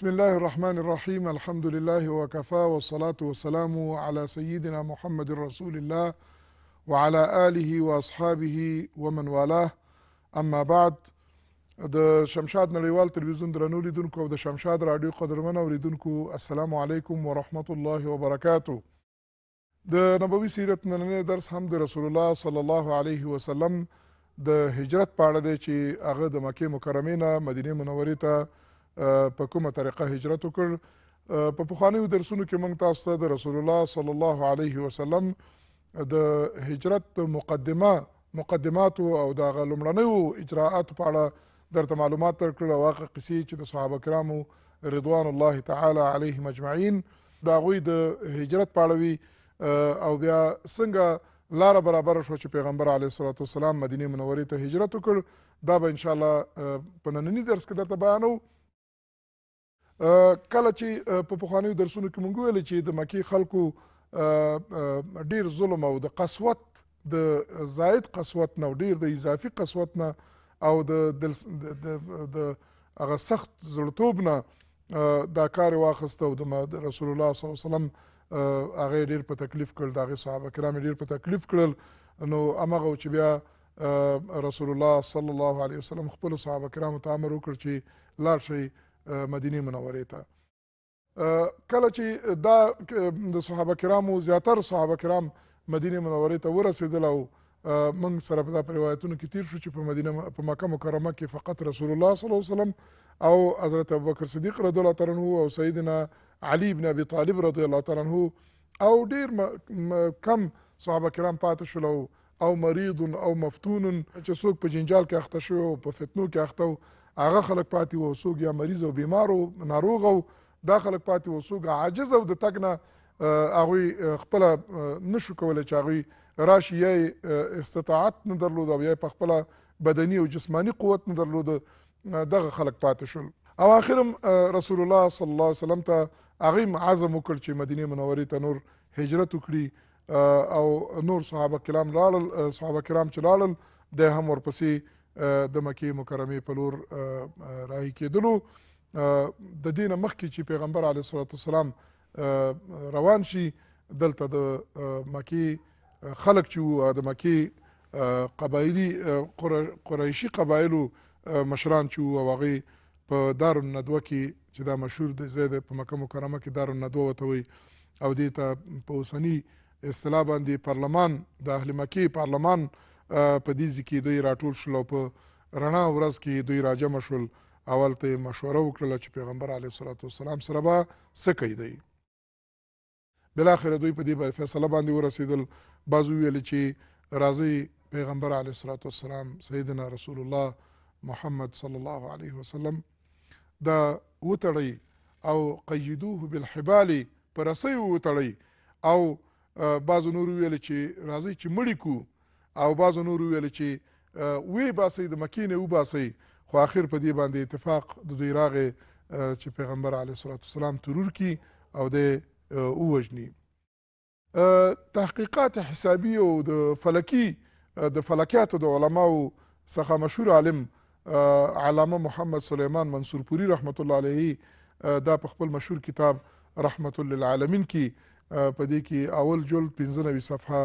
بسم الله الرحمن الرحيم الحمد لله وكفى والصلاة والسلام على سيدنا محمد رسول الله وعلى آله وأصحابه ومن والاه اما بعد د شمشاد نړیوال تلویزیون درنو لیدونکو او د شمشاد رادیو قدرمن اوریدونکو السلام علیکم ورحمت الله وبرکاتو د نبوي سیرت نننې درس هم د رسول الله صلی الله علیه وسلم د هجرت په اړه دی چې هغه د مکې مکرمې نه مدینه منورې ته په کومه طریقه هجرت وکړ په پخوانیو درسونو کې موږ تاسو ته د رسول الله صلی الله علیه وسلم د هجرت مقدمه مقدمات او د لمړنیو اجراءات په اړه درته معلومات ورکړل او هغه قصې چې د صحابه کرامو رضوان الله تعالی علیهم اجمعین د هغوی د هجرت په اړه وي او بیا څنګه لاره برابره شوه چې پیغمبر علیه الصلاة والسلام مدینې منورې ته هجرت وکړ دا به انشاءالله په ننني درس کې درته بیانوو کله چې په پخوانیو درسونو کې مونږ ویلي چې د مکې خلکو ډیر ظلم او د قسوت د زائد قسوت نه او ډیر د اضافي قسوت نه او د د هغه سخت زړتوب نه دا کار واخیست او د رسول الله صلی الله علیه وسلم هغه ډیر په تکلیف کړل دا هغه صحابه کرام ډیر په تکلیف کړل نو امغه چې بیا رسول الله صلی الله علیه وسلم خپل صحابه کرامو ته امر وکړ چې لاړ شئ مدینه منورې ته کله چې دا د صحابه کرامو زیاتر صحابه کرام مدینه منورې ته ورسېدل او موږ سره په دا روایتونو کې تیر شو چې په مدینه په مکه مکرمه کې فقط رسول الله صلی الله علیه وسلم او حضرت ابوبکر صدیق رضی الله تعالی عنه او سیدنا علی بن ابي طالب رضی الله تعالی عنه او ډیر کم صحابه کرام پاتې شول او مریض او مفتون چې څوک په جنجال کې اخته شو او په فتنو کې اخته هغه خلک پاتې وو څوک یا مریض او بیمار او ناروغ او دا خلک پاتې وو څوک عاجز او د تګ نه هغوی خپله نشو کولی چې هغوی راشي یا استطاعت نه درلود او یا په خپله بدني او جسماني قوت نه درلود دغه خلک پاتې شول او اخرم رسول الله صلی الله علیه وسلم ته هغوی عزم وکړ چې مدینې منورې ته نور هجرت وکړي او نور صحابه کرام لاړل صحابه کرام چې لاړل دی هم ورپسې د مکې مکرمې په لور راهي کېدلو د دې نه مخکې چې پیغمبر علیه الصلاة وسلام روان شي دلته د مکې خلک چې وو د مکې قبایلي قریشي قبایلو مشران چې وو او هغې په دار الندوه کې چې دا مشهور دی ځای دی په مکه مکرمه کې دار الندوه ورته وایي او دې ته په اوسني اصطلاح باندې پارلمان د اهل مکې پارلمان آه په دې ځکه دوی راټول شول په رڼا ورځ کې دوی راجم شول اول ته مشوره وکړه چې پیغمبر علیه الصلاۃ والسلام سره به څه کوي دی بل اخر دوی په دې باندې فیصله باندې ورسېدل بازو ویل چې راځي پیغمبر علیه الصلاۃ والسلام سیدنا رسول الله محمد صلی الله علیه وسلم دا وتړی او قیدوه بالحبال پر رسۍ وتړی او بازو نور ویل چې راځي چې مړی کو او بعضو نورو ویل چې وی باسي د مکې نه وباسي خو اخر په دې باندې اتفاق د دوی راغی چې پیغمبر علیه الصلاۃ والسلام ترور کی او د ووجني تحقیقات حسابي او د فلکی د فلکیاتو د علماو څخه مشهور عالم علامه محمد سلیمان منصور پوری رحمت الله علیه دا په خپل مشهور کتاب رحمت للعالمین کې په دې کې اول جلد 95 صفحه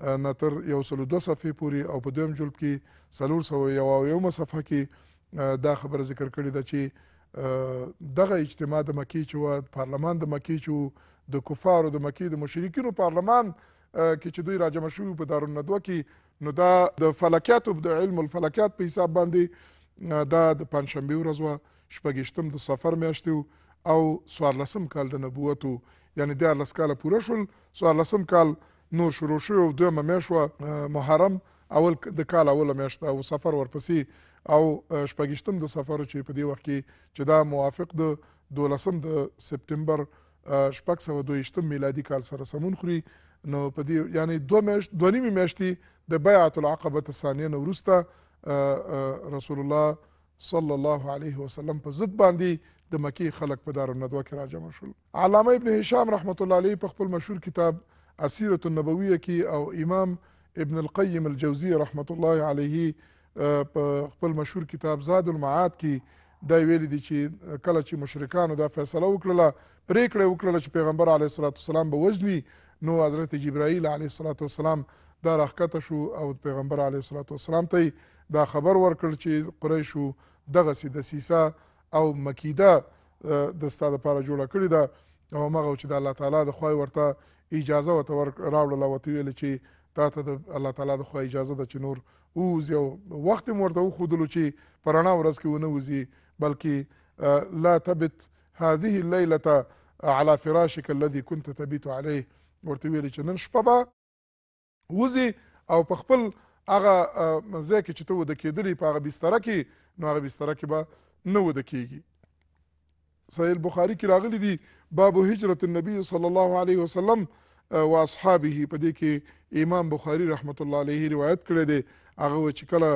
نه تر یو سلو دوه صفحې پورې او په دویم جلب کې څلور سوه یوویمه صفحه کې دا خبره ذکر کړې ده چې دغه اجتماع د مکې چې وه پارلمان د مکې چې د کفارو د مکې د مشرکینو پارلمان کې چې دوی راجمع شوي په دارالندوه کې نو دا د فلکیاتو د علم الفلکیات په حساب باندې دا د پنځشنبې ورځ وه شپږشتم د سفر میاشتې او څوارلسم کال د نبوتو یعنی دیارلس کاله پوره شول څوارلسم کال نور شروع شوې او دویمه میاشت وه محرم اول د کال اوله میاشت او سفر ورپسې او شپږشتم د سفر چې په دې وخت کې چې دا موافق د دولسم د سپټمبر شپږ سوه دویشتم میلادي کال سره سمون خوري نو په دې یعنی دوه میاشت دوه نیمې میاشتې د بیعة العقبة الثانیه نه وروسته رسول الله صلی الله علیه وسلم په ضد باندې د مکې خلک په دار الندوه کې راجمع شول علامه ابن هشام رحمت الله علیه په خپل مشهور کتاب السیرة النبویه کې او امام ابن القیم الجوزی رحمت الله علیه په خپل مشهور کتاب زاد المعاد کې دا ویلي دي چې کله چې مشرکانو دا فیصله وکړله پریکړه وکړله چې پیغمبر علیه الصلاة والسلام به وژني نو حضرت جبرائیل علیه الصلاة والسلام دا راښکته شو او پیغمبر علیه الصلاة والسلام ته دا خبر ورکړ چې قریشو دغسې دسیسه او مکیده د ستا دپاره جوړه کړې ده او همغه چې د الله تعالی د خوای ورته اجازه ورته راوړله ورته ویل چې تا ته د الله تعالی د خوا اجازه ده چې نور ووځي او وخت هم ورته وښودلو چې په رڼا ورځ کې ونه وځي بلکې لا تبت هذه اللیلة على فراشك الذي كنت تبیت علیه ورته ویل چې نن شپه به وځي او په خپل هغه ځای کې چې ته وده کېدلې په هغه بستره کې نو هغه بستره کې به نه وده کېږي صحیح البخاري کې راغلي دي باب هجرت النبي صلی الله علیه وسلم و اصحابه په دې کې امام بخاري رحمت الله علیه روایت کړی دی هغه چې کله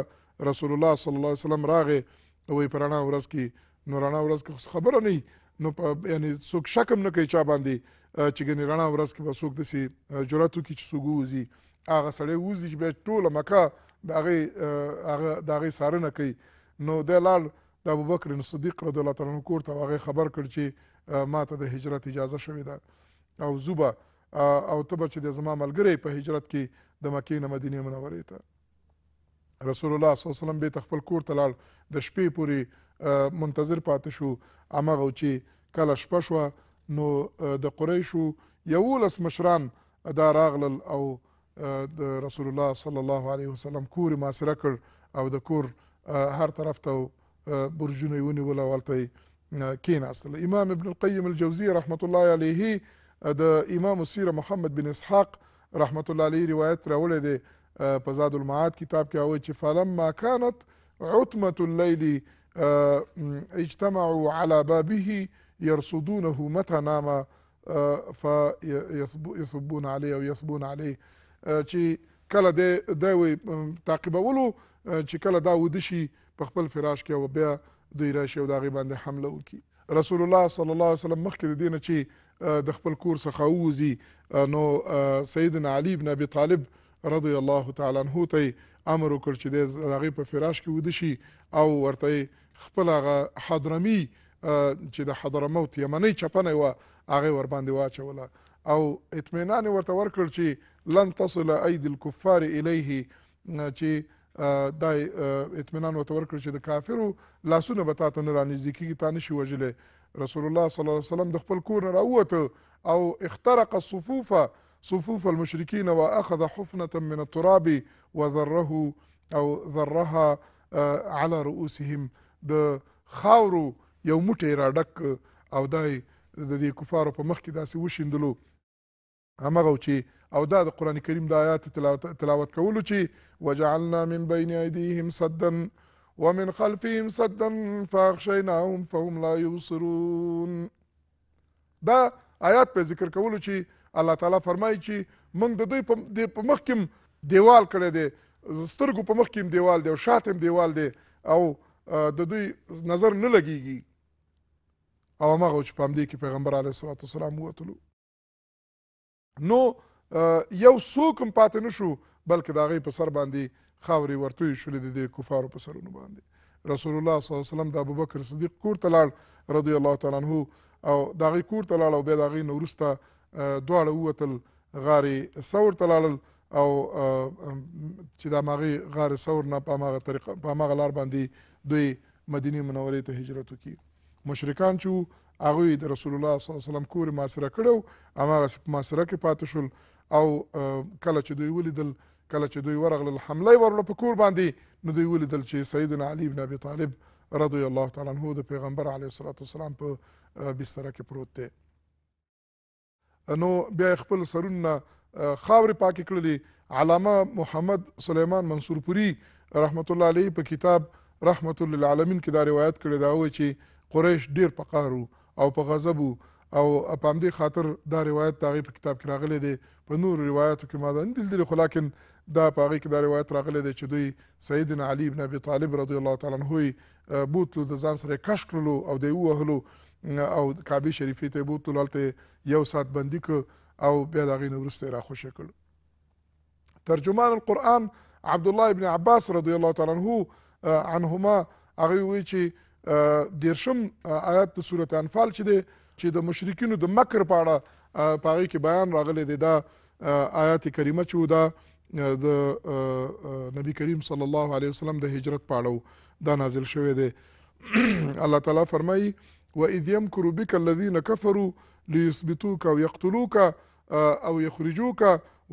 رسول الله صلی الله علیه وسلم راغی وې پرانا ورځ کې نو رانا ورځ کې خبره نه نو په یعنی څوک شک هم نه کوي چا باندې چې ګنې رڼا ورځ کې به څوک داسې جرأت وکړي چې څوک ووځي هغه سړی ووځي چې بیا ټوله مکه د هغې د هغې څارنه کوي نو دی لاړ د ابوبکر صدیق رضی الله تعالی عنہ کور ته هغه خبر کړ چې ما ته د هجرت اجازه شوې ده او زوبه او ته به چې د زما ملګری په هجرت کې د مکې نه مدینې منورې ته رسول الله صلی الله علیه وسلم بیرته خپل کور ته لاړ د شپې پورې منتظر پاتې شو هماغه چې کله شپه شوه نو د قریشو یولس مشران دا راغلل او د رسول الله صلی الله علیه وسلم کور معاصره کړ او د کور هر طرف ته برجونه یې ونیول او هلته یې کښېناستل امام ابن القیم الجوزي رحمة الله علیه د امام سیره محمد بن اسحاق رحمة الله علیه روایت راوړی دی په زاد المعاد کتاب کې هغوی چې فلما كانت عتمة الليل اجتمعوا على بابه يرصدونه متى نام فيثبون عليه او يثبون عليه چې کله دی دی تعقیبولو چې کله دا وده شي په خپل فراش کې او بیا دوی راشي او د هغې باندې حمله وکړي رسول الله صلی الله علیه وسلم مخکې د دې نه چې د خپل کور څخه ووځي نو سیدنا علي بن ابي طالب رضی الله تعالی عنه ته امر وکړ چې د هغې په فراش کې وده شي او ورته خپل هغه حضرمي چې د حضرموت یمنۍ چپنه وه هغې ورباندې واچوله او اطمینان ورته ورکړ چې لن تصل اید الكفار الیه چې دا اطمینان ورته ورکړ چې د کافرو لاسونه به تا ته نه رانږدې کېږي تا نشي وژلی رسول الله صلی الله علیه وسلم د خپل کور نه راووته او اخترق الصفوف صفوف المشرکین واخذ حفنة من التراب وذره او ذرها على رؤوسهم د خاورو یو موټی را ډک او دای د دې کفارو په مخ کې داسې وشیندلو همغه چې او دا د قران کریم د آیات تلاوت کولو چې وجعلنا من بین ایدیهم صدا ومن خلفهم صدا فاغشیناهم فهم لا یبصرون دا آیات په ذکر کولو چې الله تعالی فرمایي چې موږ د دوی په مخ کې دیوال کړی دی سترګو په مخ کې دیوال دی او شاته دیوال دی او د دوی نظر نه لګیږي او هغه چې په همدې کې پیغمبر علیه الصلوات والسلام ووتلو نو یو څوک هم پاتې نه شو بلکې د هغې په سر باندې خاورې ورتوی شولې د دې کفارو په سرونو باندې رسول الله صلی الله علیه وسلم د ابوبکر صدیق کور ته لاړ رضی الله تعالی عنه او د هغې کور ته لاړ او بیا د هغې نه وروسته دواړه ووتل غارې ثور ته لاړل او چې د هماغې غارې ثور نه په هماغه طریقه په هماغه لار باندې دوی مدینې منورې ته هجرت وکړي مشرکان چې هغوی د رسول الله صلی الله وسلم کور محاصره کړی و هماغسې په محاصره کې پاتې شول او کله چې دوی ولیدل کله چې دوی ورغلل حمله یې ورله په کور باندې نو دوی ولیدل چې سیدنا علی بن ابي طالب رضی الله تعالی عنه د پیغمبر علیه الصلاة والسلام په بستره کې پروت دی نو بیا خپل سرونه خاورې پاکې کړلې علامه محمد سلیمان منصور پوری رحمت الله علیه په کتاب رحمت للعالمین کې دا روایت کړې دا وایي چې قریش ډیر پقار وو او په غضب او په همدې خاطر دا روایت د هغې په کتاب کې راغلی دی په نورو روایتو کې ما دا نه دي لیدلی خو لاکن دا په هغې کې دا روایت راغلی دی چې دوی سیدنا علي بن ابي طالب رضی الله تعالی عنه بوتلو د ځان سره یې کش کړلو او د یې ووهلو او کعبې شریفې ته یې بوتلو هلته یو ساعت بندي کړ او بیا د هغې نه وروسته یې راخوشی کړ ترجمان القرآن عبدالله ابن عباس رضی الله تعالی عنه عنهما هغې وویل چې دیرشم آیات د صورت انفال چې دی چې د مشرکینو د مکر په اړه په هغې کې بیان راغلی دی دا آیات کریمه چې دا د نبی کریم صلی الله علیه وسلم د هجرت په اړه دا نازل شوی دی الله تعالی فرمایي واذ یمکر بک الذین کفروا ليثبتوک او یقتلوک او یخرجوک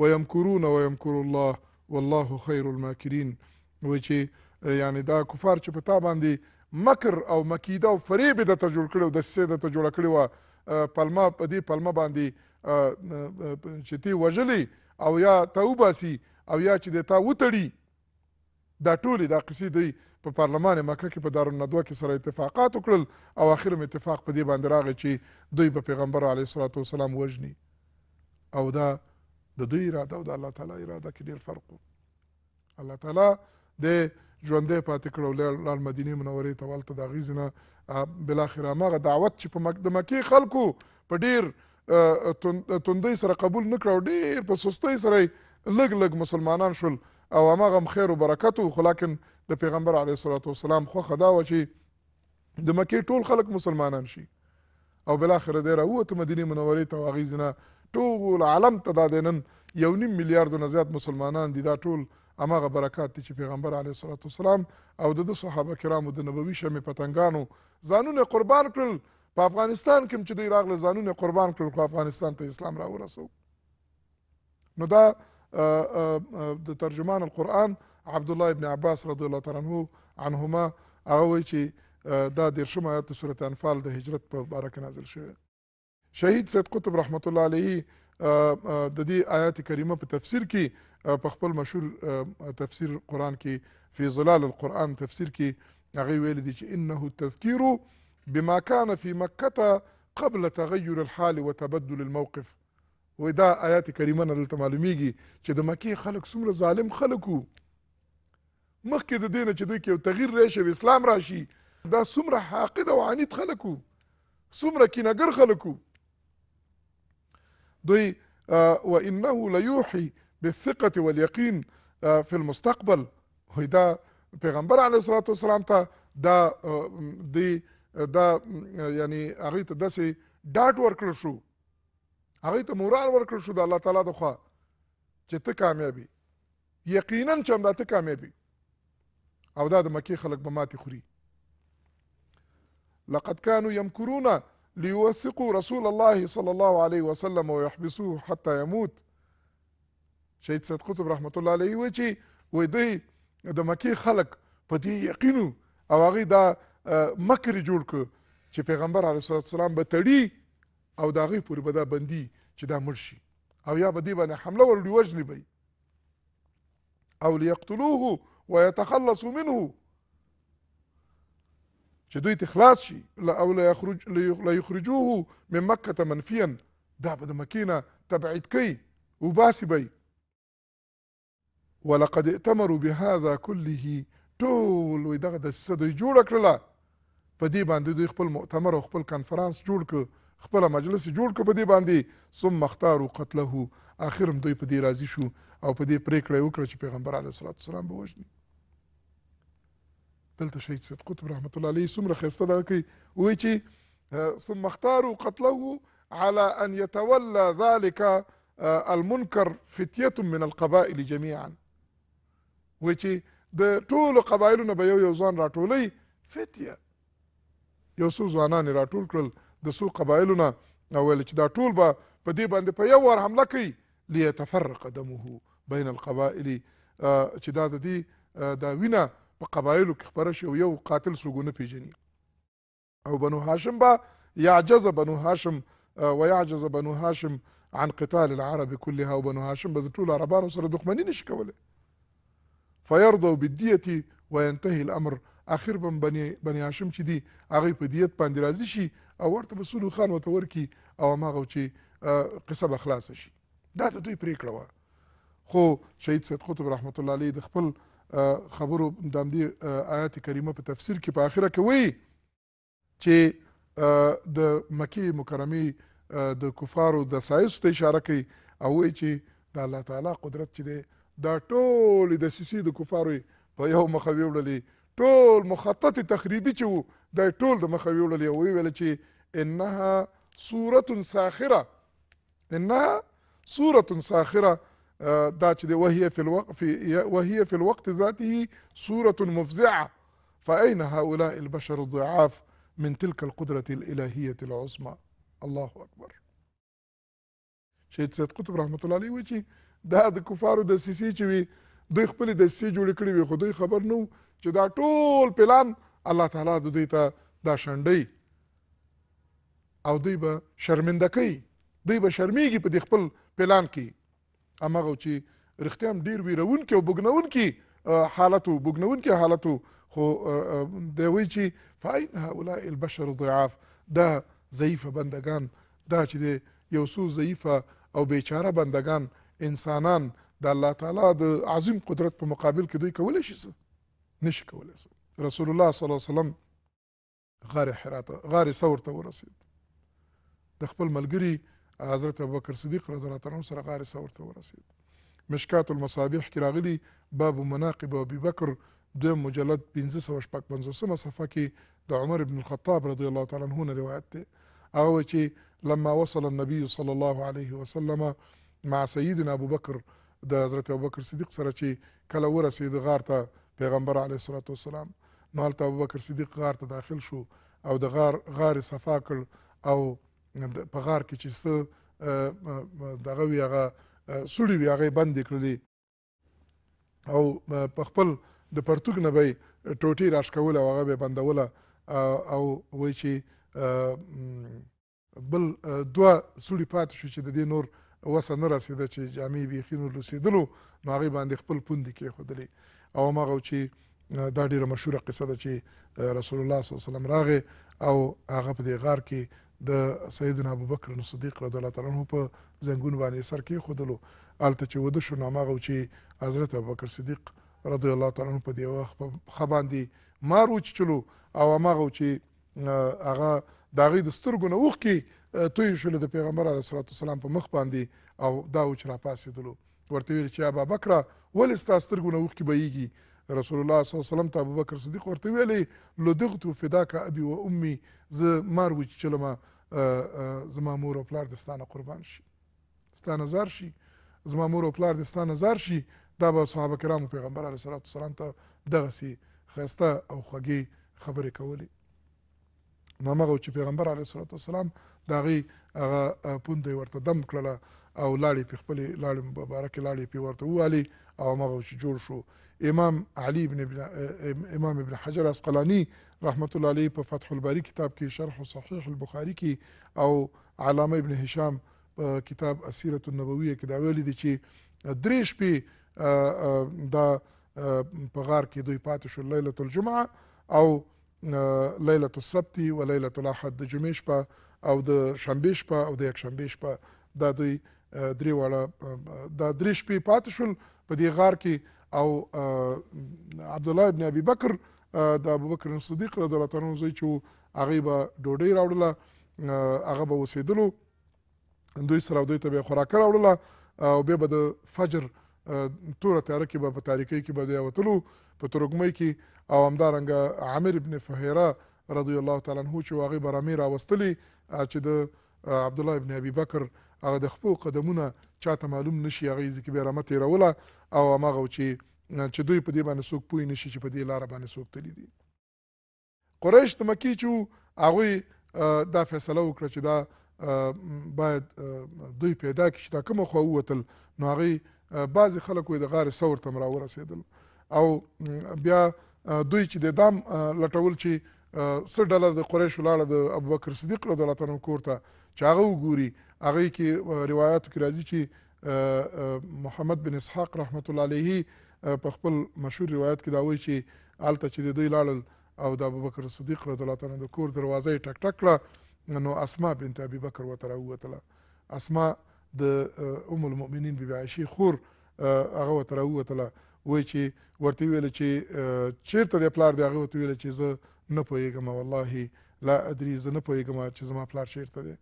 ويمکرون ويمکر الله والله خیر الماکرین و چې یعنی دا کفار چې په تا باندې مکر او مکیده او فریب د ته جوړ کړو د سې د ته جوړ کړو پلمه په دې پلمه باندې چې تی وجلی او یا توباسي او یا چې د تا وتړي دا ټولې دا قصې دوی په پارلمان مکه کې په دارالندوه کې سره اتفاقات وکړل او اخر اتفاق په دې باندې راغی چې دوی په پیغمبر علیه الصلاۃ والسلام وژني او دا د دوی اراده او د الله تعالی اراده کې ډیر فرق و الله تعالی د ژوندی پاتې کړ او لاړ مدینې منورې ته هلته د هغې نه بلاخره هماغه دعوت چې په د مکې خلکو په ډېر توندۍ سره قبول نه کړه او ډېر په سستۍ سره لږ لږ مسلمانان شول او هماغه هم خیر و برکت و خو لاکن د پیغمبر علیه الصلات وسلام خوښه دا وه چې د مکې ټول خلک مسلمانان شي او بالاخره دی راووت مدینې منورې ته او هغې ځنه ټول عالم ته دا دی نن یو نیم میلیارډو نه زیات مسلمانان دي دا ټول هماغه برکات دی چې پیغمبر علیه الصلات والسلام او د ده صحابه کرامو د نبوي شمې پتنګانو ځانونه قربان کړل په افغانستان کې چې دوی راغله ځانونه قربان کړل خو افغانستان ته اسلام راورسو نو دا د ترجمان القرآن عبد الله ابن عباس رضی الله تعالی عنه عنهما هغه وایي چې دا دیرشم آیات سورت انفال د هجرت په باره کې نازل شوی شهید سید قطب رحمت الله علیه د دې آیات کریمه په تفسیر کې په خپل مشهور تفسیر قرآن کې فی ظلال القرآن تفسیر کې هغې ویلی دي چې انه تذکیر بما كان في مكة قبل تغير الحال وتبدل الموقف ودا آیات کریمه نه دلته معلومیږي چې د مکې خلک څومره ظالم خلک وو مخکې د دې نه چې دوی کې یو تغییر راشي او اسلام راشي دا څومره حاقد او عنید خلک وو څومره کینهګر خلک وو دوی وانه لیوحي بالثقة واليقين في المستقبل وده پیغمبر علیه الصلاة والسلام ته دا دی دا یعنی هغه ته داسې ډاټ ورکړ شو هغه ته مورال ورکړ شو د الله تعالی د خوا چې ته کامیابی یقینا چې همدا ته کامیابی او دا د مکې خلک به ماتې خوري لقد كانوا يمكرون ليوثقوا رسول الله صلى الله عليه وسلم ويحبسوه حتى يموت شهید سید قطب رحمت الله علیه و چې وای دوی د مکې خلک په دې یقین او هغه دا مکر جوړ ک چې پیغمبر علیه الصلاه والسلام به تړي او دا غي پورې به دا بندي چې دا مرشي او یا به دې باندې حمله ورډي وجلی بي او ليقتلوه ويتخلصوا منه چې دوی تخلاص شي او لا يخرج لا يخرجوه من مکه منفيا دا به د مکینه تبعید کوي وباسي بي ولقد ائتمروا بهذا كله ټول وی دغه دسیسه دوی جوړه کړله په دې باندې دوی خپل مؤتمر او خپل کنفرانس جوړ کړ خپل مجلس جوړ کړ په دې باندې ثم اختاروا قتله آخر هم دوی په دې راضي شو او په دې پریکړه یې وکړه چې پیغمبر علیه الصلات والسلام به وژني دلته شهید سید قطب رحمت الله علیه څومره ښایسته دغه کوي وایي چې ثم اختاروا قتله على أن يتولى ذلك المنكر فتية من القبائل جميعا و چې د ټولو قبایلو نه به یو یو ځوان راټولی فتیه یو څو ځوانان یې راټول کړل د څو قبایلو نه ویل چې دا ټول به په دې باندې په یو وار حمله کوي لیتفرق دمه بین القبائل چې دا د دې دا وینه په قبایلو کې خپره شي او یو قاتل څوک ونه پیژني او بنو هاشم به یعجز بنو هاشم ویعجز بنو هاشم عن قتال العرب كلها وبنو هاشم به د ټولو عربانو سره دښمني نشي کولی فيرضوا بالدية وينتهي الامر اخر بم بني بني هاشم چې دی هغه په دیت باندې راضي شي او ورته رسول خان وته ورکی او هغه چې قصه به خلاص شي دا ته دوی پریکړه وه خو شهید سید قطب رحمت الله علیه د خپل خبرو د همدې آیات کریمه په تفسیر کې په آخره کې وایي چې د مکې مکرمې د کفارو د سایسو ته اشاره کوي او وایي چې د الله تعالی قدرت چې دی دا ټول د دسیسې د کفارو په یو مخه ویوړلې ټول مخطط تخریبی چې وو دا ټول د مخه ویوړلې او ویل چې انها سوره ساخره انها سوره ساخره آه، دا چې دی وهي في الوقت في وهي في الوقت ذاته سوره مفزعه فأين هؤلاء البشر الضعاف من تلك القدرة الإلهية العظمى الله أكبر شيخ سيد قطب رحمة الله عليه وجهي دا د کفارو د سیسی چې وي دوی خپل د سیسی جوړ کړی وي خو دوی خبر نو چې دا ټول پلان الله تعالی د دوی ته دا شنډي او دوی به شرمنده کوي دوی به شرمیږي په دې خپل پلان کې هماغه چې رښتیا هم ډیر ویرونکي او بګنونکي حالت و بګنونکي حالت و خو دی وایي چې فاین هؤلاء البشر ضعاف دا ضعیفه بندگان دا چې یو څو ضعیفه او بیچاره بندگان انسانان د الله تعالی د عظیم قدرت په مقابل کې دوی کولی شي څه نشي کولی څه رسول الله صلی الله علیه وسلم غار حرات غار ثور ته ورسید د خپل ملګری حضرت ابوبکر صدیق رضی الله تعالی عنہ سره غار ثور ته ورسید مشکات المصابيح کې راغلي باب مناقب ابي بکر دویم مجلد 1555 صفحه کې د عمر بن الخطاب رضی الله تعالی عنہ روایت ده او چې لما وصل النبي صلى الله عليه وسلم مع سیدنا ابوبکر د حضرت ابوبکر صدیق سره چې کله ورسید غار ته پیغمبر علیه الصلاۃ والسلام نو هلته ابوبکر صدیق غار ته داخل شو او د غار غار صفا کړ او په غار کې چې څه دغه وی هغه سړی وی هغه بند کړلی او په خپل د پرتګ نه به ټوټي راشکول او هغه به بندوله او وای چې بل دوه سړي پاتې شو چې د دې نور وسه نه رسیده چې جامې بیخي نو لوسېدلو نو هغې باندې خپل پوندې کېښودلې او هماغه چې دا ډیره مشهوره قصه ده چې رسول الله صلی وسلم راغی او هغه په دې غار کې د سیدنا ابوبکر صدیق رضی الله تعالی عنہ په زنګون باندې سر کېښودلو هلته چې وده شو نو هماغه چې حضرت ابوبکر صدیق رضی الله تعالی عنہ په دې وخت په پښه باندې مار وچچلو او هماغه چې هغه د هغې د سترګو نه اوښکې توی شولې د پیغمبر علیه صلات وسلام په مخ باندې او دا و چې راپاڅېدلو ورته ویل چې ابابکره ولې ستا سترګو نه اوښکې بهیږي رسول الله صلی الله علیه وسلم ته ابوبکر صدیق ورته ویلی لدغت فداک ابي و امي ز مار وچ چلم زما مور او پلار دستانه قربان شي ستانه زار شي زما مور او پلار دستانه زار شي دا به صحابه کرامو پیغمبر علیه الصلاه والسلام ته دغه سي خسته او خوږی خبرې کولې همغه چې پیغمبر علیه الصلاه والسلام د هغې هغه پوندې ورته دم کړله او لاړې پې خپلې لاړې مبارکې لاړې پې ورته ووالي او همغه چې جوړ شو امام علي ابن, ابن امام ابن حجر اسقلانی رحمت الله علیه په فتح الباری کتاب کې شرح صحیح البخاری کې او علامه ابن هشام کتاب اسیرت النبویه کې دا ویلي دي چې درې شپې دا په غار کې دوی پاتې شو لیلة الجمعه او ليله السبت و ليله الاحد د جمعې شپه او د شنبې شپه او د یک شنبې شپه دا دوی درې واړه دا درې شپې پاتې شول په دې غار کې او عبد الله ابن ابي بکر د ابو بکر صدیق رضی الله تعالی عنہ زوی چې هغه به ډوډۍ راوړله هغه به وسیدلو دوی سره دوی ته به خوراک راوړله او بیا به د فجر توره تیاره کې به په تاریکۍ کې به دوی وتلو په ترږمۍ کې او همدارنګه عامر ابن فهیره رضی الله تعالی عنه چې هغه برامې راوستلی چې د عبد الله ابن ابي بکر هغه د خپل قدمونه چاته معلوم نشي هغه ځکه به رحمت روله او هغه چې چې دوی په دې باندې څوک پوي نشي چې په دې لار باندې څوک تللی دي قریش د مکی چې هغه دا فیصله وکړه چې دا باید دوی پیدا کړي چې دا کوم خو وتل نو هغه بعضی خلک د غار ثور تم را ورسېدل او بیا دوی چې د دام لټول چې څه ډله د قریشو لاړه د ابوبکر صدیق رضی الله تعالی کور ته چې هغه وګوري هغې کې روایاتو کې راځي چې محمد بن اسحاق رحمت الله علیه په خپل مشهور روایت کې دا وایي چې هلته چې د دوی لاړل او د ابوبکر صدیق رضی الله تعالی د کور دروازه یې ټک ټک کړه نو اسما بنت ابي بکر ورته راووتله اسما د ام المؤمنین بی بی عایشې خور هغه ورته راووتله وای چې ورته ویل چې چیرته دی پلار دی هغه ورته ویل چې زه نه پوهیږم والله لا ادري زه نه پوهیږم چې زما پلار چیرته دی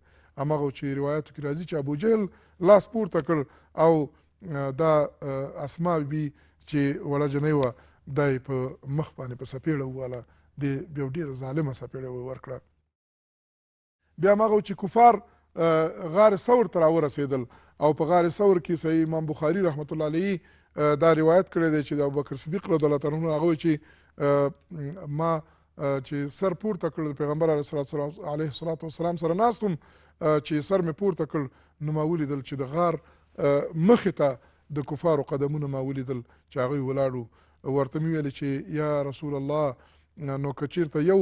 هماغه چې روایتو کې راځي چې ابوجهل لاس پورته کړ او دا اسما بي چې وړه جنۍ وه دا یې په مخ باندې په څپېړه وواله د بیا ډېره ظالمه څپېړه ورکړه بیا هماغه چې کفار غار ثور ته راورسېدل او په غار ثور کې صحیح امام بخاري رحمت الله علیه دا روایت کړی دی چې د ابوبکر صدیق رضی الله تعالی عنه هغه چې ما چې سر پورته کړ پیغمبر علیه الصلاۃ والسلام سره ناستم چې سر مې پورته کړ نو ما ولیدل چې د غار مخې ته د کفارو قدمونه ما ولیدل چې هغوی ولاړو ورته مې ویل چې یا رسول الله نو که چېرته یو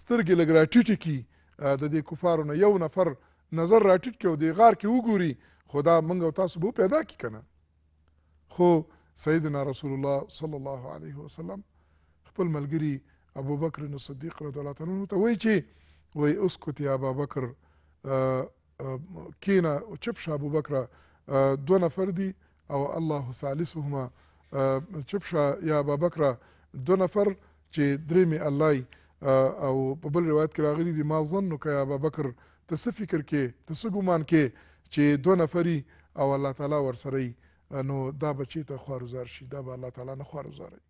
سترګې لږ راټیټې کړي د دې کفارو نه یو نفر نظر راټیټ کړي او د غار کې وګوري خو دا موږ او تاسو به پیدا کړي که نه خو سیدنا رسول الله صلی الله علیه وسلم خپل ملګری ابو بکر صدیق رضی الله تعالی عنہ ته وایي چې وای اسکت یا ابو بکر کینا او چپ شه ابو بکر دو نفر دي او الله ثالثهما چپ شه یا ابو بکر دو نفر چې درې می الله او په بل روایت کې راغلي دي ما ظنو که یا ابو بکر ته څه فکر کې ته څه ګمان کې چې دو نفري او الله تعالی ورسره نو دا به چېرته خواروزار شي دا به الله تعالی نه خواروزاروي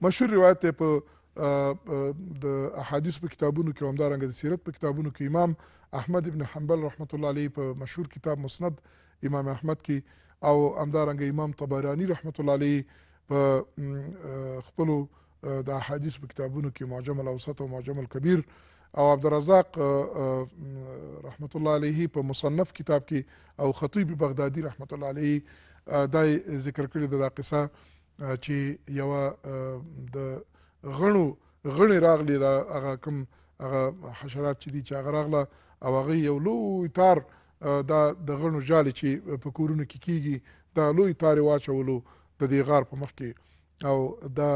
مشهور روایت دی په د احادیث په کتابونو کې همدارنګه د سیرت په کتابونو کې امام احمد ابن حنبل رحمت الله علیه په مشهور کتاب مسند امام احمد کې او همدارنګه امام طبرانی رحمت الله علیه په خپلو د احادیث په کتابونو کې معجم الاوسط او معجم الکبیر او عبدالرزاق رحمت الله علیه په مصنف کتاب کې او خطیب بغدادي رحمت الله علیه دا ذکر کړی د دا قصه چې یو د غنو غنی راغلی دا هغه کوم هغه حشرات چې دي چې هغه راغله او هغه یو لوی تار دا د غنو جال چې په کورونو کې کی کیږي دا لوی تار واچولو د دې غار په مخ کې او دا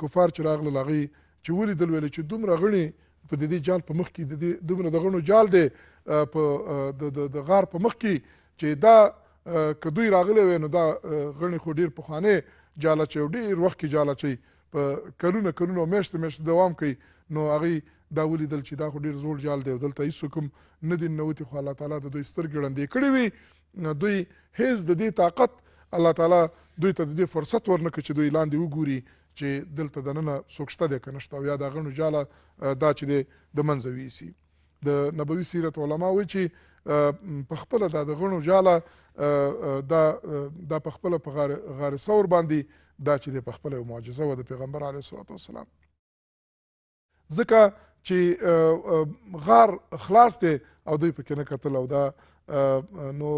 کفار چې راغله هغه چې ولیدل ویل چې دومره غنی په دې جال په مخ کې د دومره د غنو جال دی په د غار په مخ کې چې دا که دوی راغلی وي نو دا غنې خو ډېر پخوانی جال اچوي ډېر وخت کې جال اچوي په کلونه کلونه میاشتې میاشتې دوام کوي نو هغې دا ولیدل چې دا خو ډېر زوړ جال دی دلته هېڅ حکم نه دي ننوتي خو الله تعالی د دوی سترګې ړندې کړې وي دوی هېڅ د دې طاقت الله تعالی دوی ته د دې فرصت ورنکړ چې دوی لاندې وګوري چې دلته د ننه څوک شته دی که نه شته او یا د هغه نجاله دا چې دی د منځه ویسي د نبوي سیرت علما وایي چې په خپله دا د غڼو جاله دا دا په خپله په غار غار ثور باندې دا چې دی په خپله یو معجزه وه د پیغمبر علیه الصلات وسلام ځکه چې غار خلاص دی او دوی پکې نه کتل او دا نو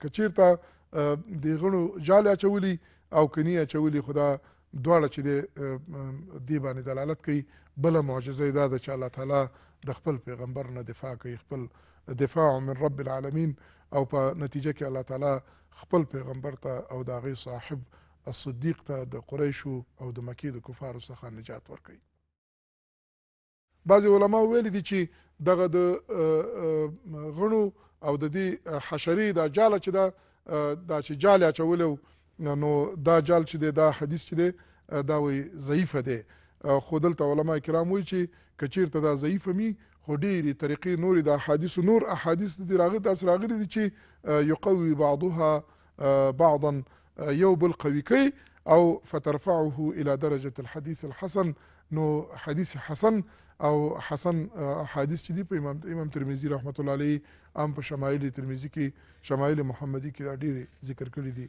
که چیرته د غڼو جالې اچولي او کنی اچولي خو دا دواړه چې دی دی باندې دلالت کوي بله معجزه دا ده چې الله تعالی د خپل پیغمبر نه دفاع کوي خپل دفاع من رب العالمین او په نتیجه کې الله تعالی خپل پیغمبر ته او د هغې صاحب الصدیق ته د قریشو او د مکې د کفارو څخه نجات ورکوي بعضې علما ویلي دي چې دغه د غڼو او د دې حشرې دا جاله چې ده دا چې جالې اچولی نو دا جال چې دی دا حدیث چې دی دا وایي ضعیفه دی خو دلته علما کرام وایي چې که چیرته دا ضعیفه می خو ډېرې طریقې نورې د احادیثو نور احادیث د دې راغلي داسې راغلي دي چې یقوي بعضها بعضا یو بل قوي کوي او فترفعه الى درجه الحديث الحسن نو حديث حسن او حسن حدیث چې دی په امام امام ترمذی رحمت الله علیه ام په شمایل ترمذی کې شمایل محمدی کې ډیر ذکر کړی دی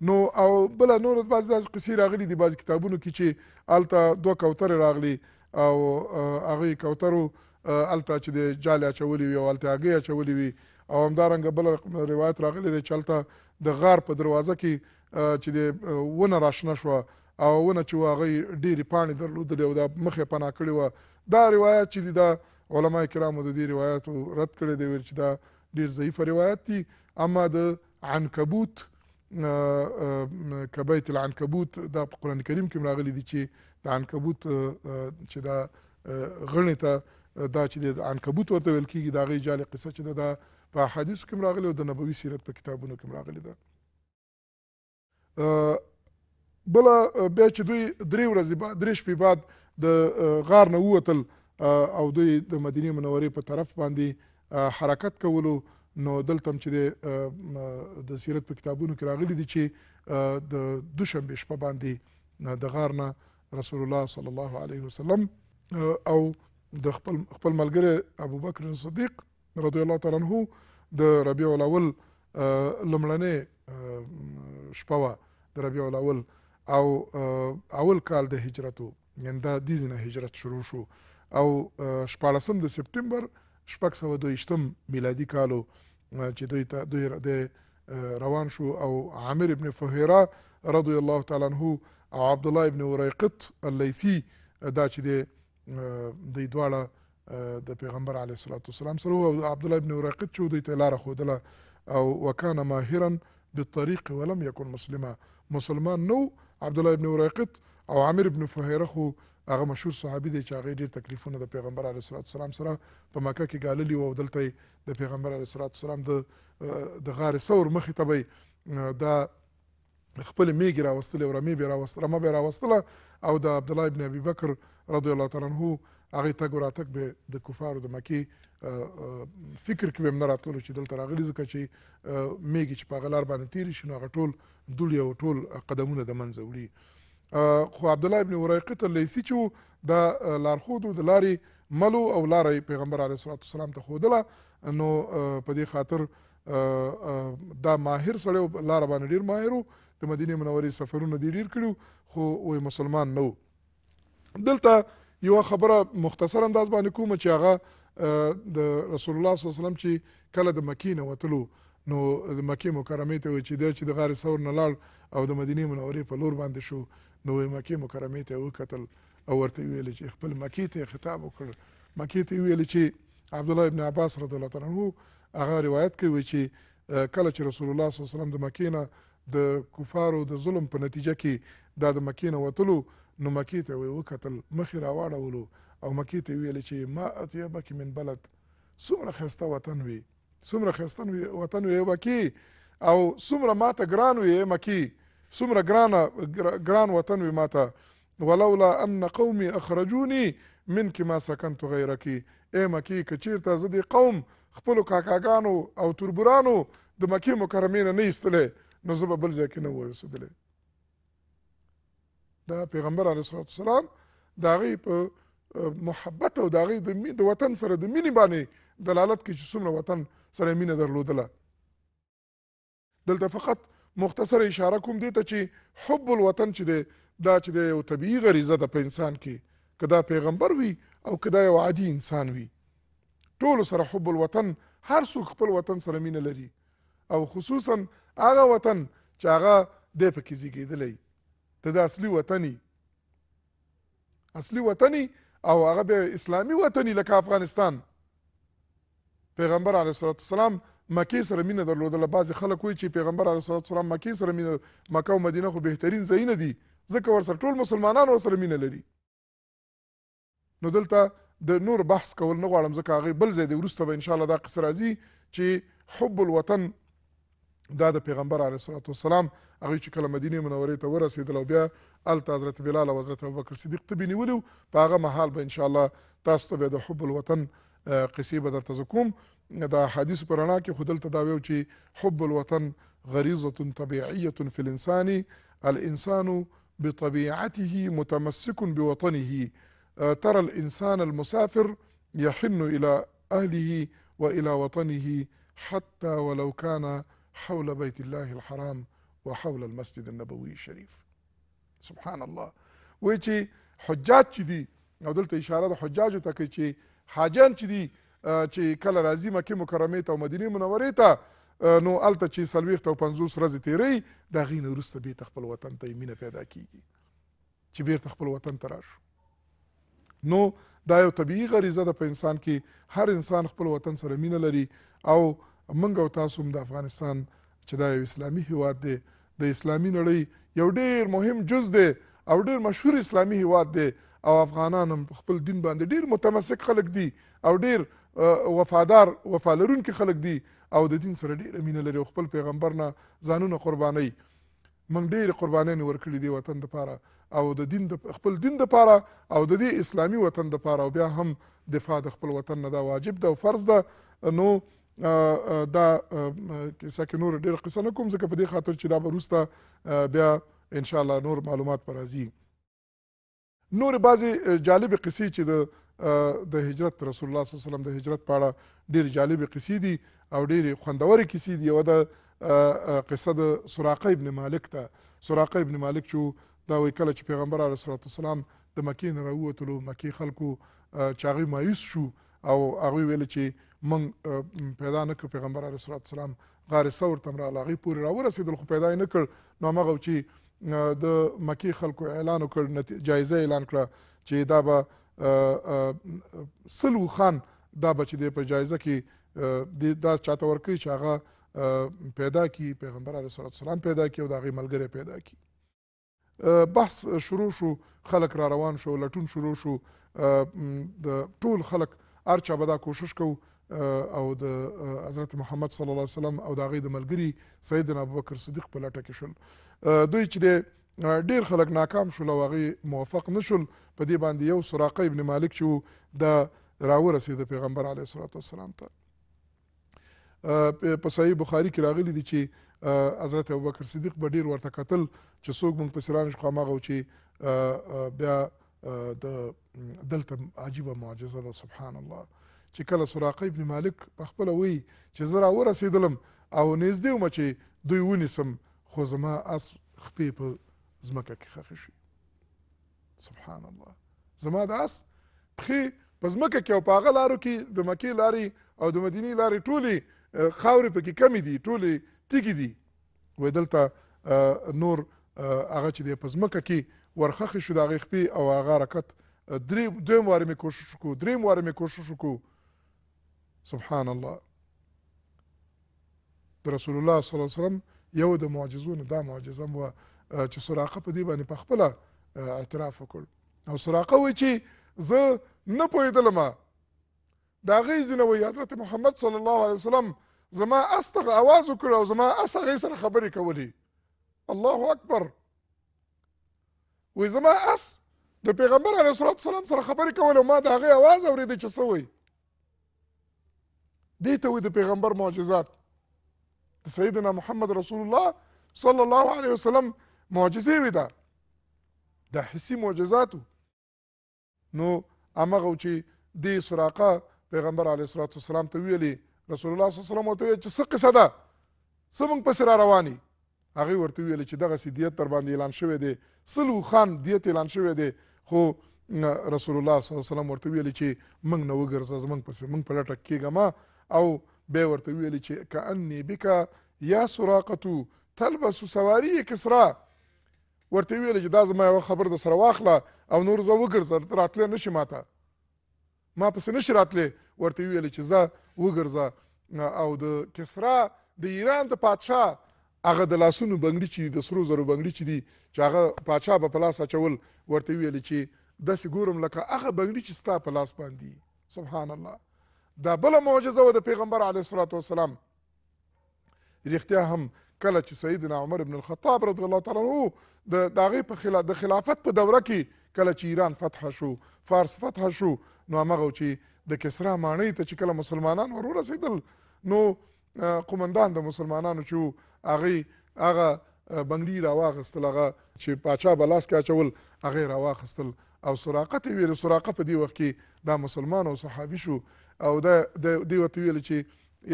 نو او بل نور بعض داسې قصې راغلي دي بعض کتابونو کې چې الته دوه کوترې راغلي او هغه کوترو الته چې د جال اچولې وي او الته هغه اچولې وي او همدارنګه بل روایت راغلی دی چې الته د غار په دروازه کې چې د ونه راشنه شوه او ونه چې هغه ډېری پاڼې درلودلې او دا مخې پنا کړې وه دا روایت چې دی دا علما کرامو د دې روایتو رد کړی دی ویل چې دا ډېر ضعیفه روایت دي اما د عنکبوت کبیت العنکبوت دا په قران کریم کې راغلي دي چې د عنکبوت چې دا غړنې ته دا چې د عنکبوت ورته ویل کېږي دا غي جالي قصه چې دا په حدیث کې راغلي او د نبوي سیرت په کتابونو کې راغلي ده بل بیا چې دوی درې ورځې بعد درې شپې بعد د غار نه ووتل او دوی د مدینه منورې په طرف باندې حرکت کولو نو دلته هم چې د سیرت په کتابونو کې راغلي دي چې د دوشنبه شپه باندې د غار نه رسول الله صلی الله علیه وسلم او د خپل خپل ملګری ابو بکر صدیق رضی الله تعالی عنہ د ربیع الاول لمړنې شپه وه د ربیع الاول او اول کال د هجرتو یعنی دا د هجرت شروع شو او 14 د سپټمبر 14 شپږ سوه دویشتم میلادي کالو چې دوی ته دوی دی روان شو او عامر ابن فهیره رضی الله تعالی عنه او عبدالله ابن وريقط الليثي دا چې دی دوی دواړه د پیغمبر علیه الصلاة والسلام سره او عبدالله ابن وريقط چې دوی ته لاره ښودله او وکان ماهرا بالطريق ولم يكن مسلما مسلمان نو عبدالله ابن وريقط او عامر ابن فهیره خو هغه مشهور صحابي دی چې هغه ډېر تکلیفونه د پیغمبر علیه الصلات والسلام سره په مکه کې ګاللي وو او دلته د پیغمبر علیه الصلات والسلام د د غار ثور مخې ته به دا خپل میګ راوستلې او رمې به راوستله رمه به راوستله او د عبدالله ابن ابي بکر رضی الله تعالی عنه هغې تګ و راتګ به د کفارو د مکې فکر کې به هم نه راتللو چې دلته راغلي ځکه چې میږي چې په هغه لار باندې تېرې شي نو هغه ټول دوړي او ټول قدمونه د منځه وړي خو عبدالله ابن ورایقه ته لیسي چې و دا لارښود د لارې ملو او لاره پیغمبر علیه صلات وسلام ته ښودله نو په دې خاطر دا ماهر سړی و لاره باندې ډېر ماهر و د مدینې منورې سفرونه دې ډېر کړي خو وی مسلمان نه و دلته یوه خبره مختصر انداز باندې کومه چې هغه د رسول الله صلی الله علیه وسلم چې کله د مکې نه وتلو نو د مکې مکرمې ته وایي چې دی چې د غار ثور نه لاړ او د مدینې منورې په لور باندې شو نو مکې مکرمې ته وکتل او ورته ویل چې خپل مکې ته خطاب وکړ مکې ته ویل چې عبد الله ابن عباس رضی الله تعالی عنہ هغه روایت کوي چې کله چې رسول الله صلی الله علیه وسلم د مکې نه د کفارو د ظلم په نتیجه کې دا د مکې نه وتلو نو مکې ته وی وکتل مخې راواړولو او مکې ته ویل چې ما اطیبک من بلد څومره ښایسته وطن وي څومره ښایسته وطن وې مکې او څومره ماته ګران وې مکې څومره ګرانه ګران وطن وې ماته ولولا ان قومي اخرجوني منك ما سكنت غيرك اے مکی که چیرته زه د قوم خپلو کاکاګانو او تربورانو د مکې مکرمې نه نه ایستلی نو زه به بل ځای کې نه وای اوسېدلی دا پیغمبر علیه السلام د هغې په محبت او د هغې د د وطن سره د مینې باندې دلالت کوي چې څومره وطن سره مینه درلودله دلته فقط مختصره اشاره کوم دې ته چې حب الوطن چې دی دا چې دی یو طبیعي غریزه ده په انسان کې که دا پیغمبر وي او که دا یو عادي انسان وي ټولو سره حب الوطن هر څوک خپل وطن سره مینه لري او خصوصا هغه وطن چې هغه دی پکې زیږېدلی ته د اصلي وطني اصلي وطني او هغه بیا اسلامي وطني لکه افغانستان پیغمبر علیه الصلات والسلام مکې سره مینه درلودله بعضې خلک وایي چې پیغمبر علیه الصلات والسلام مکې سره مینه مکه او مدینه خو بهترین ځایونه دي ځکه ورسره ټول مسلمانان ورسره مینه لري نو دلته د نور بحث کول نه غواړم ځکه هغې بل ځای دی وروسته به انشاءالله دا قصه راځي چې حب الوطن دا د پیغمبر علیه الصلاة والسلام هغه چې کله مدینه منورې ته ورسېدل او بیا الته حضرت بلال او حضرت ابوبکر صدیق ته به نیولي په هغه مهال به ان شاء الله تاسو ته بیا د حب الوطن آه، قصې به درته زه کوم دا حدیث په رڼا کې خو دلته دا ویو چې حب الوطن غریزة طبيعية في الإنسان الإنسان بطبيعته متمسك بوطنه آه، ترى الإنسان المسافر يحن إلى أهله وإلى وطنه حتى ولو كان حول بيت الله الحرام وحول المسجد النبوي شریف سبحان الله وایي چې حجاج چې دي او دلته اشاره د حجاجو ته کوي چې حاجان چې دي چې کله راځي مکې مکرمې ته او مدینې منورې ته نو هلته چې څلوېښت او پنځوس ورځې تېروي د هغې نه وروسته بېرته خپل وطن ته مینه پیدا کیږي چې بېرته خپل وطن ته راشو نو دا یو طبیعي غریزه ده په انسان کې هر انسان خپل وطن سره مینه لري او منګ او تاسو هم د افغانستان چې دا یو اسلامي هیواد دی د اسلامي نړۍ یو ډیر مهم جز دی او ډیر مشهور اسلامي هیواد دی او افغانان هم خپل دین باندې ډیر متمسک خلک دي او ډیر وفادار وفالرونکي خلک دي او د دین سره ډیره مینه لري او خپل پیغمبر نه ځانونه قربانوي موږ ډیرې قربانیانې ورکړي دي وطن دپاره او د دین د خپل دین دپاره او د دې اسلامي وطن دپاره او بیا هم دفاع د خپل وطن نه دا واجب ده او فرض ده نو دا کیسه کې نور ډېر قصه نه کوم ځکه په دې خاطر چې دا به وروسته بیا ان شاء الله نور معلومات پر راځي نور بعضی جالب قصې چې د د هجرت رسول الله صلی الله علیه وسلم د هجرت په اړه ډېر جالب قصې دي او ډېر خوندورې قصې دي یو د قصه د سراقه ابن مالک ته سراقه ابن مالک چې دا وی کله چې پیغمبر علیه الصلاه والسلام د مکې نه راووتلو مکې خلکو چاغي مایوس شو او هغوی ویل چې موږ پیدا نه کړ پیغمبر علیه صلات وسلام غارې ثور ته هم راغله هغې پورې راورسېدل خو پیدا یې نه کړ نو همغه چې د مکې خلکو اعلان وکړ جایزه اعلان کړه چې دا به سلو خان دا به چې دی په جایزه کې دا چاته ورکوي چې هغه پیدا کی پیغمبر علیه صلات وسلام پیدا کی او د هغې ملګری پیدا کی بحث شروع شو خلک را روان شو لټون شروع شو د ټول خلک هر چا به دا کوشش کوو او د حضرت محمد صلی الله علیه وسلم او د هغې د ملګري سیدنا ابوبکر صدیق په لټه کې شول دوی چې دی ډیر خلک ناکام شول او هغې موفق نه شول په دې باندې یو سراقه ابن مالک چې و دا راورسېده پیغمبر علیه الصلاة وسلام ته په صحیح بخاري کې راغلی دي چې حضرت ابوبکر صدیق به ډیر ورته کتل چې څوک موږ پسې رانه شو خو هماغه چې بیا د دلته عجیبه معجزه ده سبحان الله چې کله سراقه ابن مالک په خپله وایي چې زه راورسېدلم او نږدې ومه چې دوی ونیسم خو زما اس خپې په ځمکه کې ښخې شوې سبحان الله زما د اس پښې په ځمکه کې او په هغه لارو کې د مکې لارې او د مدینې لارې ټولې خاورې پکې کمې دي ټولې تیږې دي وایي دلته نور هغه چې دی په ځمکه کې ورخښې شو د هغې خپې او هغه حرکت دریم دویم وارې مې کوشش وکړو دریم وارې مې کوشش وکړو سبحان الله د رسول الله صلی الله علیه وسلم یو د معجزونو دا معجزه و چې سراقه په دې باندې په خپل اعتراف وکړ او سراقه و چې زه نه پوهېدلم دا غیز نه وي حضرت محمد صلی الله علیه وسلم زما استغ आवाज وکړ او زما اس هغه سره خبرې کولې الله اکبر وې زما اس د پیغمبر علیه الصلاه والسلام سره خبرې کول او ما د هغه आवाज اورېد چې څه وایي دې ته وایي د پیغمبر معجزات د سیدنا محمد رسول الله صلی الله علیه وسلم معجزې وې دا دا حسي معجزاتو نو هغه چې د سراقه پیغمبر علیه الصلاۃ والسلام ته ویلي رسول الله صلی الله علیه وسلم ورته ویل چې څه قصه ده څه موږ پسې را رواني هغې ورته ویل چې دغسې دیت در باندې اعلان شوی دی سلو خان دیت اعلان شوی دی خو رسول الله صلی الله علیه وسلم ورته ویل چې موږ نه وګرځه زموږ پسې موږ په لټه کېږه ما او به ورته ویلي چې کأني بک یا سراقتو تلبس سواری کسرا ورته ویل چې دا زما یو خبر د سره واخله او نور زه وګرځم راتلې نشي ماته ما پسې نشي راتلې ورته ویل چې زه وګرځه او د کسرا د ایران د پادشاه هغه د لاسونو بنګړي چې د سرو زرو بنګړي چې دي چې هغه پادشاه به په لاس اچول ورته ویل چې داسې ګورم لکه هغه بنګړي چې ستا په لاس باندې سبحان الله دا بله معجزه و د پیغمبر علیه الصلات وسلام رښتیا هم کله چې سیدنا عمر بن الخطاب رضی الله تعالی عنه د د هغې په خلا د خلافت په دوره کې کله چې ایران فتح شو فارس فتح شو نو همغه چې د کسرا ماڼۍ ته چې کله مسلمانان ور ورسېدل نو قمندان د مسلمانانو چې هغې هغه بنګړي راواخیستل هغه چې پاچا به لاس کې اچول هغه یې راواخیستل او سراقه ته ویل سراقه په دې وخت کې دا مسلمان او صحابي شو او دا د دی وته ویل چې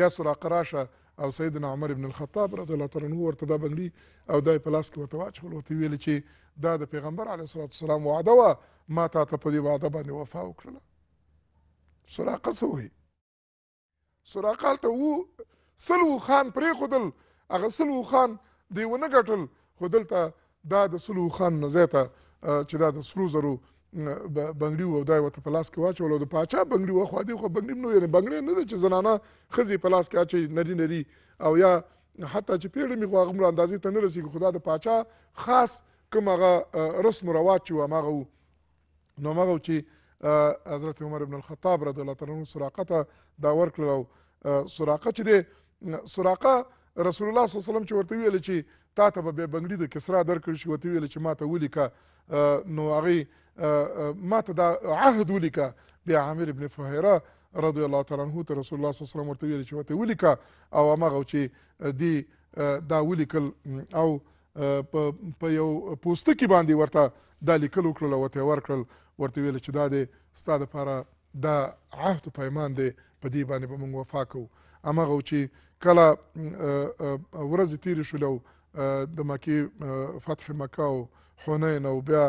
یا سراقه راشه او سیدنا عمر ابن الخطاب رضی الله تعالی عنہ ورته دا بنګړي او دا په لاس کې وته واچول وته ویل چې دا د پیغمبر علیه الصلاه والسلام وعده وا ما تا ته په دې وعده باندې وفا وکړه سراقه سوې سراقه ته وو سلو خان پرېښودل هغه سلو خان دی ونه ګټل خو دلته دا د سلو خان نه زیاته چې دا د سرو زرو بنګړي وو دا وته په لاس کې واچول او د پاچا بنګړي وو خو دې خو بنګړي نو یعنی بنګړي نه ده چې زنانه خزي په لاس کې اچي نری نری او یا حتی چې پیړې می خو هغه مر اندازې ته نه رسیږي خدا د پاچا خاص کوم هغه رسم رواج چې و هغه نو هغه چې حضرت عمر ابن الخطاب رضی الله تعالی عنه سراقه ته دا ورکړل او سراقه چې دی سراقه رسول الله صلی الله علیه وسلم چې ورته ویل چې تا ته به بنګړي د کسرا درکړ شي ورته ویل چې ما ته ولیکه نو هغې ما ته دا عهد ولیکه بیا عامر ابن فهیره رضی الله تعالی عنه ته رسول الله صلی الله علیه وسلم ورته ویل چې ورته ولیکه او هماغه چې دی دا ولیکل او په یو پوستکي باندې ورته دا لیکل وکړل او ورته یې ورکړل ورته ویل چې دا دی ستا دپاره دا عهد و پیمان دی په دې باندې به موږ وفا کوو هماغه چې کله ورځې تیرې شولې او د مکې فتح مکه او حنین او بیا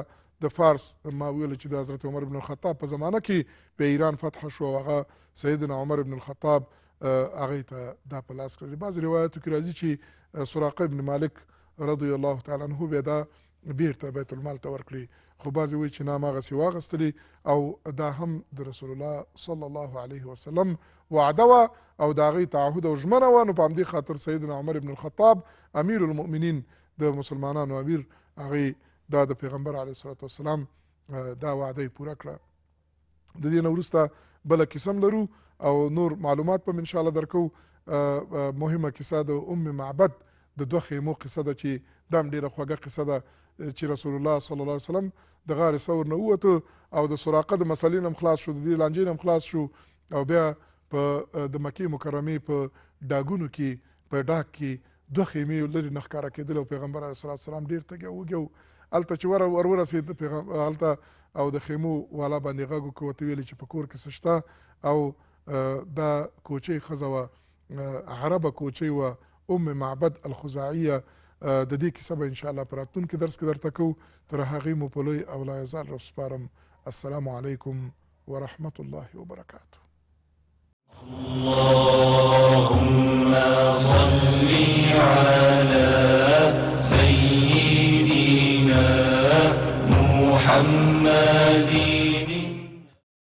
د فارس ما ویل چې د حضرت عمر بن الخطاب په زمانه کې په ایران فتح شو او هغه سیدنا عمر بن الخطاب هغې ته دا په لاس کړل بعضې روایتو کې راځي چې سراقه بن مالک رضی الله تعالی عنه بیا دا بیرته بیت المال ته ورکړي خو بعضې وایي چې نه هماغسې واخیستلې او دا هم د رسول الله صلی الله علیه وسلم وعده وه او د هغې تعهد او ژمنه وه نو په همدې خاطر سیدنا عمر بن الخطاب امیر المؤمنین د مسلمانانو امیر هغې دا د پیغمبر علیه الصلاة وسلام دا وعده یې پوره کړه د دې نه وروسته بله کیسه لرو او نور معلومات به م انشاءالله درکوو مهمه کیسه د ام معبد د دوه خیمو قصه ده چې دا هم ډېره خوږه قصه ده چې رسول الله صلی الله علیه وسلم د غار ثور نه ووته او د سراقه د مسلې نه خلاص شو د دې لانجې نه خلاص شو او بیا په د مکې مکرمې په ډاګونو کې په ډاک کې دوه خیمې لرې نه ښکاره کېدل او پیغمبر علیه الصلات والسلام ډېر تږی وږی هلته چې ور ور ورسېد هلته او د خیمو والا باندې غږ وکړ ورته ویلې چې په کور کې څه شته او دا کوچۍ ښځه وه عربه کوچۍ وه ام معبد الخزاعیه د دې کیسه به انشاءالله په راتلونکي درس کې درته کوو تر هغې مو په لوی او لایزال رب سپارم السلام علیکم ورحمة الله وبركاته اللهم صل على سيدنا محمد